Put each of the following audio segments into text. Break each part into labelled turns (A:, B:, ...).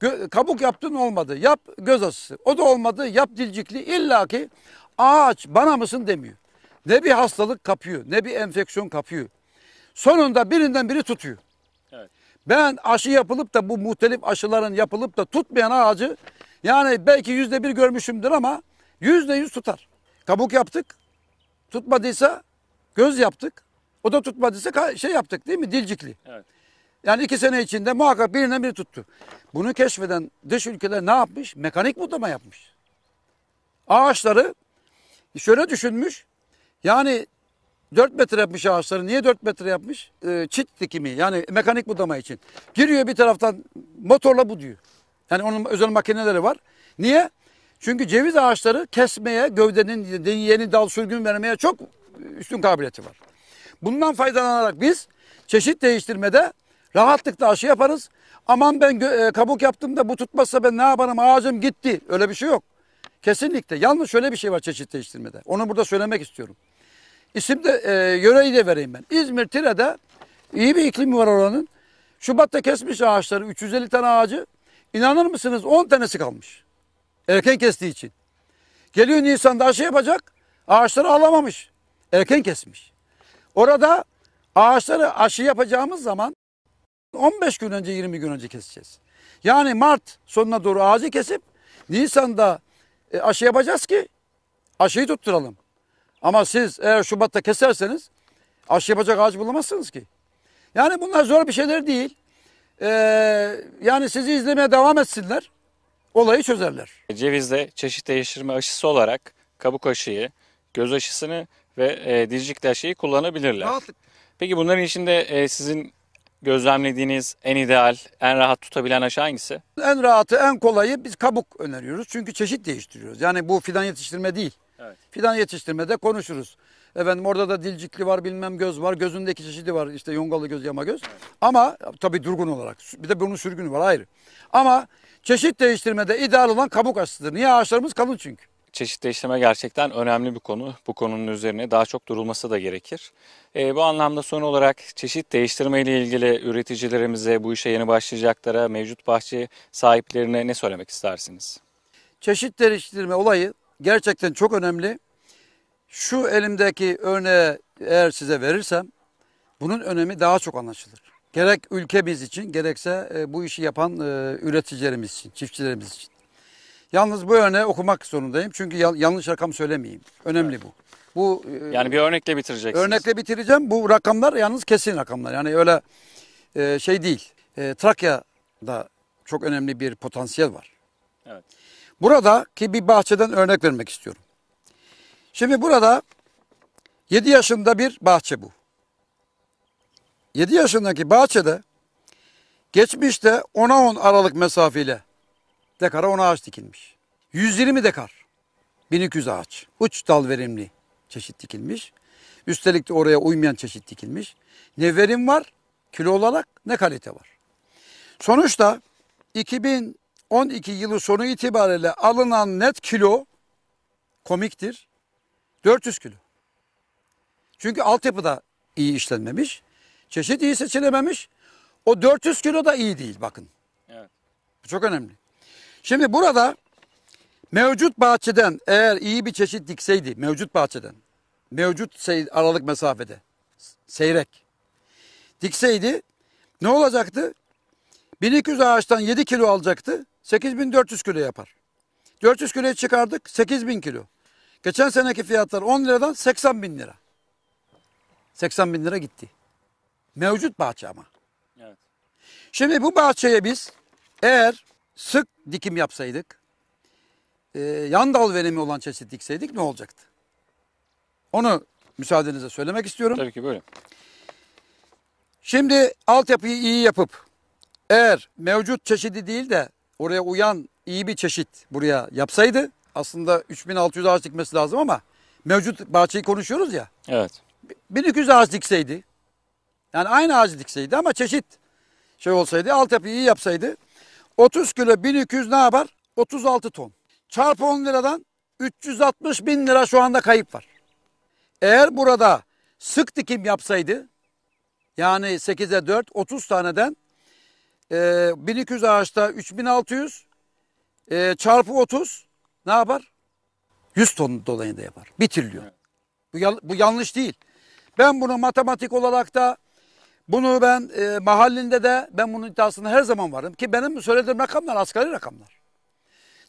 A: Gö kabuk yaptın olmadı. Yap göz asısı. O da olmadı. Yap dilcikli. İlla ki ağaç bana mısın demiyor. Ne bir hastalık kapıyor. Ne bir enfeksiyon kapıyor. Sonunda birinden biri tutuyor. Evet. Ben aşı yapılıp da bu muhtelif aşıların yapılıp da tutmayan ağacı yani belki yüzde bir görmüşümdür ama yüzde yüz tutar. Kabuk yaptık. Tutmadıysa göz yaptık. O da tutmadıysa şey yaptık değil mi? Dilcikli. Evet. Yani iki sene içinde muhakkak birinden biri tuttu. Bunu keşfeden dış ülkeler ne yapmış? Mekanik budama yapmış. Ağaçları şöyle düşünmüş. Yani 4 metre yapmış ağaçları. Niye 4 metre yapmış? E, çit dikimi yani mekanik budama için. Giriyor bir taraftan motorla buduyor. Yani onun özel makineleri var. Niye? Çünkü ceviz ağaçları kesmeye, gövdenin yeni dal sürgün vermeye çok üstün kabiliyeti var. Bundan faydalanarak biz çeşit değiştirmede Rahatlıkla aşı yaparız. Aman ben e, kabuk yaptım da bu tutmazsa ben ne yaparım ağacım gitti. Öyle bir şey yok. Kesinlikle. Yalnız şöyle bir şey var çeşit değiştirmede. Onu burada söylemek istiyorum. İsim de e, yöreyi de vereyim ben. İzmir Tire'de iyi bir iklim var oranın. Şubat'ta kesmiş ağaçları 350 tane ağacı. İnanır mısınız 10 tanesi kalmış. Erken kestiği için. Geliyor Nisan'da aşı yapacak. Ağaçları alamamış. Erken kesmiş. Orada ağaçları aşı yapacağımız zaman 15 gün önce 20 gün önce keseceğiz. Yani Mart sonuna doğru ağacı kesip Nisan'da e, aşı yapacağız ki aşıyı tutturalım. Ama siz eğer Şubat'ta keserseniz aşı yapacak ağaç bulamazsınız ki. Yani bunlar zor bir şeyler değil. Ee, yani sizi izlemeye devam etsinler. Olayı çözerler.
B: Cevizde çeşit değiştirme aşısı olarak kabuk aşıyı, göz aşısını ve e, dizcikli aşıyı kullanabilirler. Peki bunların içinde e, sizin gözlemlediğiniz en ideal, en rahat tutabilen aşı hangisi?
A: En rahatı, en kolayı biz kabuk öneriyoruz. Çünkü çeşit değiştiriyoruz. Yani bu fidan yetiştirme değil. Evet. Fidan yetiştirmede konuşuruz. Efendim orada da dilcikli var, bilmem göz var, gözündeki çeşidi var. işte yongalı göz, yama göz. Evet. Ama tabii durgun olarak. Bir de bunun sürgünü var ayrı. Ama çeşit değiştirmede ideal olan kabuk aşısıdır. Niye? Ağaçlarımız kalın çünkü çeşitleştirme gerçekten
B: önemli bir konu. Bu konunun üzerine daha çok durulması da gerekir. E, bu anlamda son olarak çeşit değiştirme ile ilgili üreticilerimize, bu işe yeni başlayacaklara, mevcut bahçe
A: sahiplerine ne söylemek istersiniz? Çeşit değiştirme olayı gerçekten çok önemli. Şu elimdeki örneği eğer size verirsem bunun önemi daha çok anlaşılır. Gerek ülkemiz için gerekse e, bu işi yapan e, üreticilerimiz için, çiftçilerimiz için. Yalnız bu örneği okumak zorundayım. Çünkü yanlış rakam söylemeyeyim. Önemli evet. bu. Bu e, Yani bir örnekle bitireceksiniz. Örnekle bitireceğim. Bu rakamlar yalnız kesin rakamlar. Yani öyle e, şey değil. E, Trakya'da çok önemli bir potansiyel var. Evet. ki bir bahçeden örnek vermek istiyorum. Şimdi burada 7 yaşında bir bahçe bu. 7 yaşındaki bahçede geçmişte 10'a 10 aralık mesafeyle dekara 10 ağaç dikilmiş. 120 dekar 1200 ağaç. Uç dal verimli çeşit dikilmiş. Üstelik de oraya uymayan çeşit dikilmiş. Ne verim var kilo olarak ne kalite var. Sonuçta 2012 yılı sonu itibariyle alınan net kilo komiktir. 400 kilo. Çünkü altyapı da iyi işlenmemiş. Çeşit iyi seçilememiş. O 400 kilo da iyi değil bakın. Evet. Bu çok önemli. Şimdi burada mevcut bahçeden eğer iyi bir çeşit dikseydi mevcut bahçeden mevcut aralık mesafede seyrek dikseydi ne olacaktı? 1200 ağaçtan 7 kilo alacaktı. 8400 kilo yapar. 400 kiloyu çıkardık 8000 kilo. Geçen seneki fiyatlar 10 liradan 80 bin lira. 80 bin lira gitti. Mevcut bahçe ama. Evet. Şimdi bu bahçeye biz eğer sık dikim yapsaydık, e, yan dal verimi olan çeşit dikseydik ne olacaktı? Onu müsaadenizle söylemek istiyorum. Tabii ki böyle. Şimdi altyapıyı iyi yapıp eğer mevcut çeşidi değil de oraya uyan iyi bir çeşit buraya yapsaydı aslında 3600 ağaç dikmesi lazım ama mevcut bahçeyi konuşuyoruz ya. Evet. 1200 ağaç dikseydi yani aynı ağacı dikseydi ama çeşit şey olsaydı altyapıyı iyi yapsaydı 30 kilo 1200 ne yapar? 36 ton. Çarpı 10 liradan 360 bin lira şu anda kayıp var. Eğer burada sık dikim yapsaydı yani 8'e 4 30 taneden e, 1200 ağaçta 3600 e, çarpı 30 ne yapar? 100 ton dolayında yapar. Bir trilyon. Bu, bu yanlış değil. Ben bunu matematik olarak da bunu ben e, mahallinde de ben bunun iddiasında her zaman varım ki benim söylediğim rakamlar asgari rakamlar.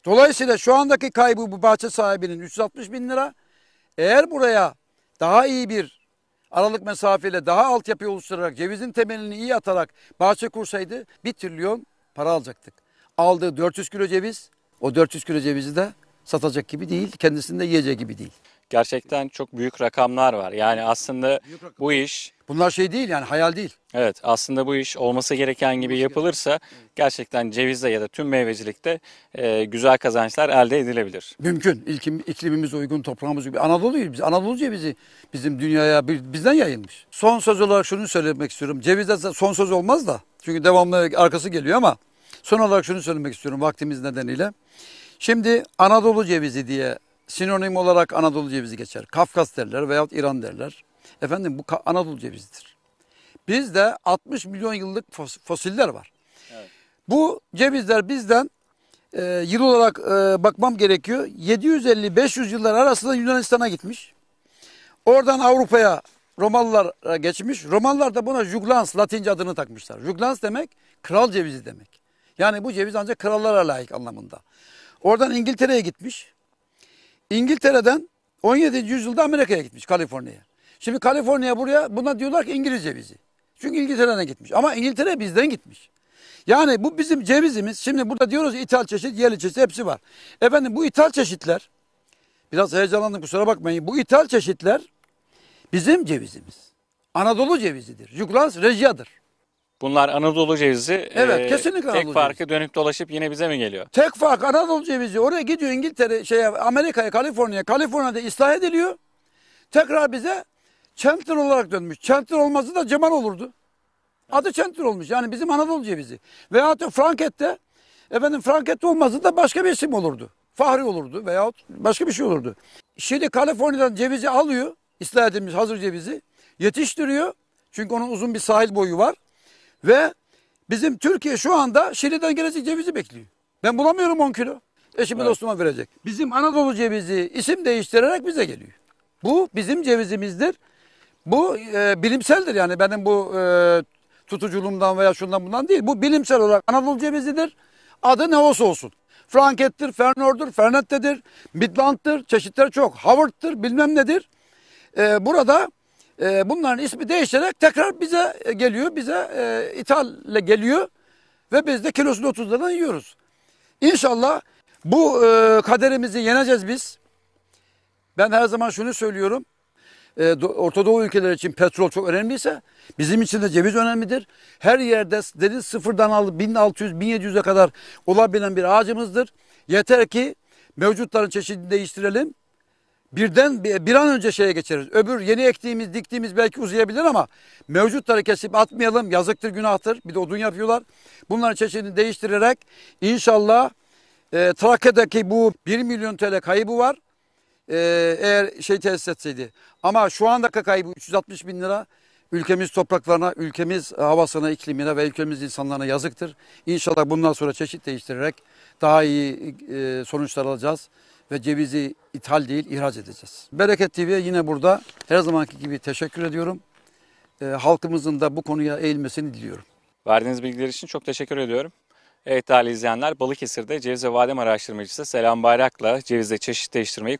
A: Dolayısıyla şu andaki kaybı bu bahçe sahibinin 360 bin lira. Eğer buraya daha iyi bir aralık mesafeyle daha altyapı oluşturarak cevizin temelini iyi atarak bahçe kursaydı bir trilyon para alacaktık. Aldığı 400 kilo ceviz o 400 kilo cevizi de satacak gibi değil kendisinde de gibi değil.
B: Gerçekten çok büyük rakamlar var. Yani aslında bu iş Bunlar şey değil yani hayal değil. Evet aslında bu iş olması gereken gibi yapılırsa gerçekten cevizde ya da tüm meyvecilikte e, güzel kazançlar elde edilebilir.
A: Mümkün. İlkim, iklimimiz uygun, toprağımız uygun. Anadolu'yu biz. Anadolu cevizi bizim dünyaya bizden yayılmış. Son söz olarak şunu söylemek istiyorum. Cevizde son söz olmaz da. Çünkü devamlı arkası geliyor ama son olarak şunu söylemek istiyorum vaktimiz nedeniyle. Şimdi Anadolu cevizi diye sinonim olarak Anadolu cevizi geçer. Kafkas derler veyahut İran derler. Efendim bu Anadolu cevizidir. Bizde 60 milyon yıllık fos fosiller var. Evet. Bu cevizler bizden e, yıl olarak e, bakmam gerekiyor. 750-500 yıllar arasında Yunanistan'a gitmiş. Oradan Avrupa'ya Romalılar geçmiş. Romalılar da buna juglans Latince adını takmışlar. Juglans demek kral cevizi demek. Yani bu ceviz ancak krallara layık anlamında. Oradan İngiltere'ye gitmiş. İngiltere'den 17. yüzyılda Amerika'ya gitmiş Kaliforniya'ya. Şimdi Kaliforniya buraya buna diyorlar ki İngilizce vizi. Çünkü İngiltere'den gitmiş. Ama İngiltere bizden gitmiş. Yani bu bizim cevizimiz. Şimdi burada diyoruz ithal çeşit, yerli çeşit hepsi var. Efendim bu ithal çeşitler biraz heyecanlandım kusura bakmayın. Bu ithal çeşitler bizim cevizimiz. Anadolu cevizidir. Juglans regiadır.
B: Bunlar Anadolu cevizi. Evet ee, kesinlikle Anadolu Tek farkı dönüp dolaşıp yine bize mi geliyor?
A: Tek fark Anadolu cevizi. Oraya gidiyor İngiltere, şeye, Amerika'ya, Kaliforniya. Kaliforniya'da ıslah ediliyor. Tekrar bize Çentil olarak dönmüş. Çentil olması da Cemal olurdu. Adı Çentil olmuş. Yani bizim Anadolu cevizi. Veyahut da Franket'te efendim Franket'te olmazdı da başka bir isim olurdu. Fahri olurdu veyahut başka bir şey olurdu. Şimdi Kaliforniya'dan cevizi alıyor. ıslah edilmiş hazır cevizi. Yetiştiriyor. Çünkü onun uzun bir sahil boyu var. Ve bizim Türkiye şu anda Şili'den gelecek cevizi bekliyor. Ben bulamıyorum 10 kilo. Eşimi evet. dostuma verecek. Bizim Anadolu cevizi isim değiştirerek bize geliyor. Bu bizim cevizimizdir. Bu e, bilimseldir yani benim bu e, tutuculuğumdan veya şundan bundan değil. Bu bilimsel olarak Anadolu cevizidir. Adı ne olsa olsun. Frankettir, Fernor'dur, Fernette'dir, Midland'tır, çeşitleri çok. Howard'tır, bilmem nedir. E, burada e, bunların ismi değişerek tekrar bize e, geliyor, bize e, ithalle geliyor ve biz de kilosunu 30 liradan yiyoruz. İnşallah bu e, kaderimizi yeneceğiz biz. Ben her zaman şunu söylüyorum e, Orta Doğu ülkeleri için petrol çok önemliyse bizim için de ceviz önemlidir. Her yerde deniz sıfırdan 1600-1700'e kadar olabilen bir ağacımızdır. Yeter ki mevcutların çeşidini değiştirelim. Birden bir an önce şeye geçeriz. Öbür yeni ektiğimiz, diktiğimiz belki uzayabilir ama mevcutları kesip atmayalım. Yazıktır, günahtır. Bir de odun yapıyorlar. Bunların çeşidini değiştirerek inşallah e, Trakya'daki bu 1 milyon TL kaybı var. Ee, eğer şey tesis etseydi. Ama şu andaki kaybı 360 bin lira ülkemiz topraklarına, ülkemiz havasına, iklimine ve ülkemiz insanlarına yazıktır. İnşallah bundan sonra çeşit değiştirerek daha iyi e, sonuçlar alacağız ve cevizi ithal değil ihraç edeceğiz. Bereket TV yine burada her zamanki gibi teşekkür ediyorum. Ee, halkımızın da bu konuya eğilmesini diliyorum.
B: Verdiğiniz bilgiler için çok teşekkür ediyorum. Evet değerli izleyenler Balıkesir'de ceviz ve badem araştırmacısı Selam Bayrak'la cevizde çeşit değiştirmeyi